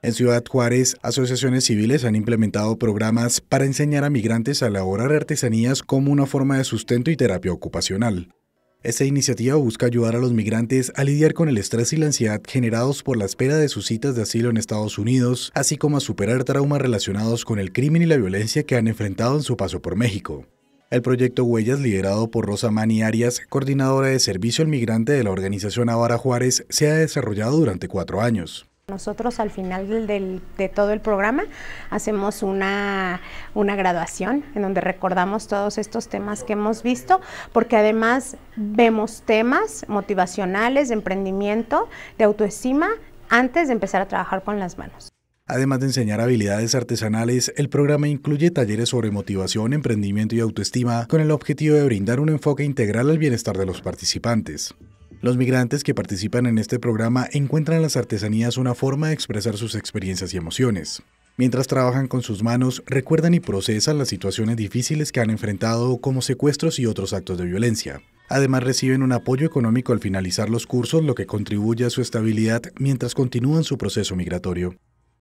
En Ciudad Juárez, asociaciones civiles han implementado programas para enseñar a migrantes a elaborar artesanías como una forma de sustento y terapia ocupacional. Esta iniciativa busca ayudar a los migrantes a lidiar con el estrés y la ansiedad generados por la espera de sus citas de asilo en Estados Unidos, así como a superar traumas relacionados con el crimen y la violencia que han enfrentado en su paso por México. El proyecto Huellas, liderado por Rosa Mani Arias, coordinadora de servicio al migrante de la organización Avara Juárez, se ha desarrollado durante cuatro años. Nosotros al final de todo el programa hacemos una, una graduación en donde recordamos todos estos temas que hemos visto, porque además vemos temas motivacionales, de emprendimiento, de autoestima, antes de empezar a trabajar con las manos. Además de enseñar habilidades artesanales, el programa incluye talleres sobre motivación, emprendimiento y autoestima con el objetivo de brindar un enfoque integral al bienestar de los participantes. Los migrantes que participan en este programa encuentran en las artesanías una forma de expresar sus experiencias y emociones. Mientras trabajan con sus manos, recuerdan y procesan las situaciones difíciles que han enfrentado como secuestros y otros actos de violencia. Además reciben un apoyo económico al finalizar los cursos, lo que contribuye a su estabilidad mientras continúan su proceso migratorio.